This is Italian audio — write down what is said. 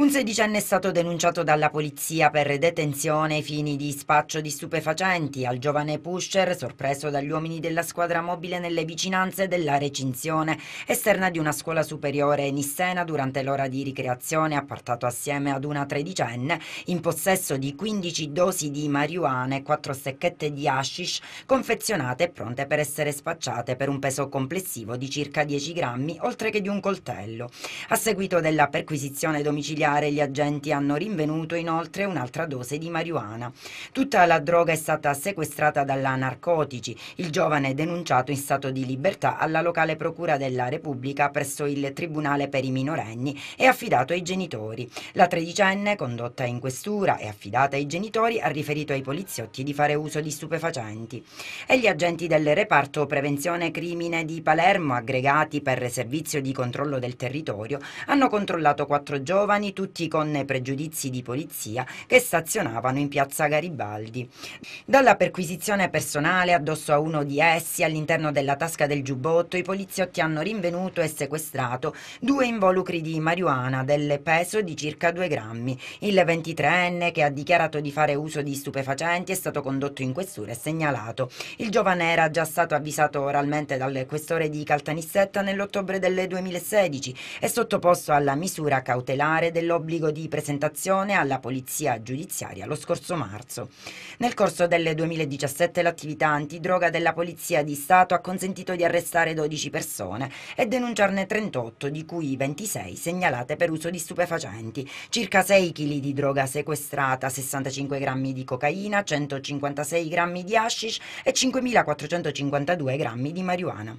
Un sedicenne è stato denunciato dalla polizia per detenzione ai fini di spaccio di stupefacenti al giovane pusher sorpreso dagli uomini della squadra mobile nelle vicinanze della recinzione esterna di una scuola superiore nissena durante l'ora di ricreazione appartato assieme ad una tredicenne in possesso di 15 dosi di marijuana e 4 secchette di hashish confezionate e pronte per essere spacciate per un peso complessivo di circa 10 grammi oltre che di un coltello. A seguito della perquisizione domiciliare familiare gli agenti hanno rinvenuto inoltre un'altra dose di marijuana. Tutta la droga è stata sequestrata dalla Narcotici. Il giovane è denunciato in stato di libertà alla locale procura della Repubblica presso il Tribunale per i minorenni e affidato ai genitori. La tredicenne, condotta in questura e affidata ai genitori, ha riferito ai poliziotti di fare uso di stupefacenti. E gli agenti del reparto prevenzione crimine di Palermo, aggregati per servizio di controllo del territorio, hanno controllato quattro giovani tutti con pregiudizi di polizia che stazionavano in piazza Garibaldi. Dalla perquisizione personale addosso a uno di essi, all'interno della tasca del giubbotto, i poliziotti hanno rinvenuto e sequestrato due involucri di marijuana del peso di circa 2 grammi. Il 23enne che ha dichiarato di fare uso di stupefacenti è stato condotto in questura e segnalato. Il giovane era già stato avvisato oralmente dal questore di Caltanissetta nell'ottobre del 2016 e sottoposto alla misura cautelare del dell'obbligo di presentazione alla polizia giudiziaria lo scorso marzo. Nel corso del 2017 l'attività antidroga della Polizia di Stato ha consentito di arrestare 12 persone e denunciarne 38, di cui 26 segnalate per uso di stupefacenti, circa 6 kg di droga sequestrata, 65 grammi di cocaina, 156 grammi di hashish e 5.452 grammi di marijuana.